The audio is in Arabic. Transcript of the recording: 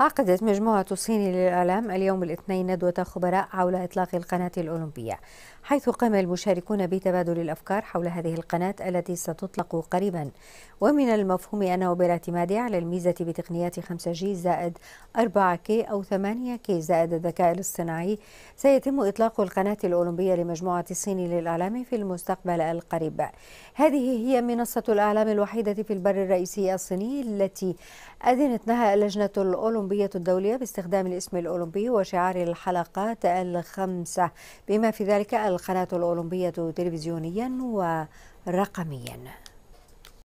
عقدت مجموعة الصين للإعلام اليوم الاثنين ندوة خبراء حول إطلاق القناة الأولمبية حيث قام المشاركون بتبادل الأفكار حول هذه القناة التي ستطلق قريبا ومن المفهوم أنه بالاعتماد على الميزة بتقنيات 5G زائد 4K أو 8K زائد الذكاء الاصطناعي سيتم إطلاق القناة الأولمبية لمجموعة الصين للإعلام في المستقبل القريب هذه هي منصة الإعلام الوحيدة في البر الرئيسي الصيني التي أذنت لها اللجنة الأولمبية الأولمبية الدولية باستخدام الاسم الأولمبي وشعار الحلقات الخمسة بما في ذلك القناة الأولمبية تلفزيونيا ورقميا